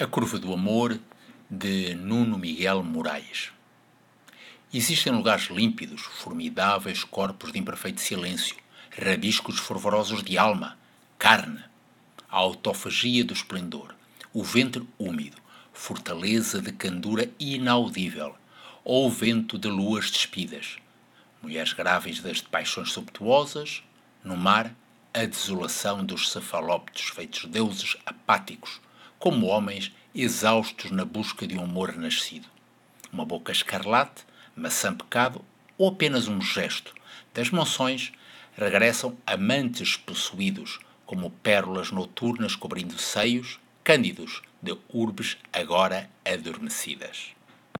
A Curva do Amor, de Nuno Miguel Moraes. Existem lugares límpidos, formidáveis corpos de imperfeito silêncio, rabiscos fervorosos de alma, carne, a autofagia do esplendor, o ventre úmido, fortaleza de candura inaudível, ou vento de luas despidas, mulheres grávidas das paixões subtuosas, no mar, a desolação dos cefalóptes feitos deuses apáticos, como homens exaustos na busca de um amor nascido. Uma boca escarlate, maçã pecado ou apenas um gesto das monções regressam amantes possuídos, como pérolas noturnas cobrindo seios, cândidos de urbes agora adormecidas.